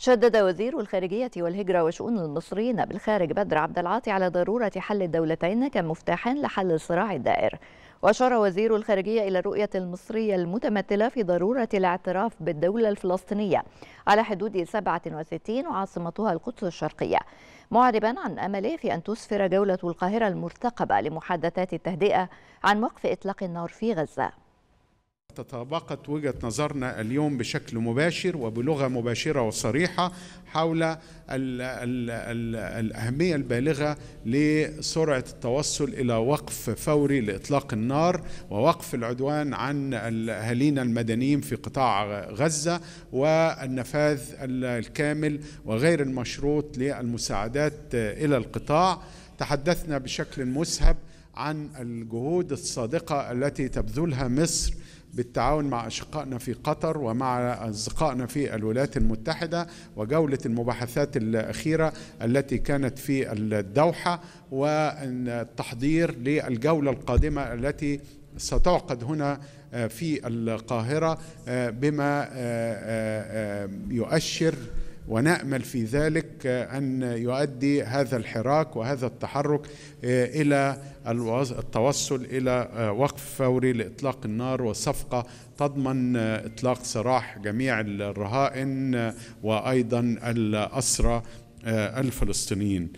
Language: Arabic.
شدد وزير الخارجية والهجرة وشؤون المصريين بالخارج بدر عبد العاطي على ضرورة حل الدولتين كمفتاح لحل الصراع الدائر وأشار وزير الخارجية إلى الرؤية المصرية المتمثلة في ضرورة الاعتراف بالدولة الفلسطينية على حدود 67 وعاصمتها القدس الشرقية معربا عن أمله في أن تسفر جولة القاهرة المرتقبة لمحادثات التهدئة عن وقف إطلاق النار في غزة تطابقت وجهة نظرنا اليوم بشكل مباشر وبلغة مباشرة وصريحة حول الـ الـ الـ الأهمية البالغة لسرعة التوصل إلى وقف فوري لإطلاق النار ووقف العدوان عن اهالينا المدنيين في قطاع غزة والنفاذ الكامل وغير المشروط للمساعدات إلى القطاع تحدثنا بشكل مسهب عن الجهود الصادقه التي تبذلها مصر بالتعاون مع أشقائنا في قطر ومع أصدقائنا في الولايات المتحدة وجولة المباحثات الأخيرة التي كانت في الدوحة والتحضير للجولة القادمة التي ستعقد هنا آه، في القاهرة آه، بما آه، يؤشر ونامل في ذلك ان يؤدي هذا الحراك وهذا التحرك آه، الى التوصل الى آه، وقف فوري لاطلاق النار وصفقه تضمن آه، اطلاق سراح جميع الرهائن وايضا الاسرى الفلسطينيين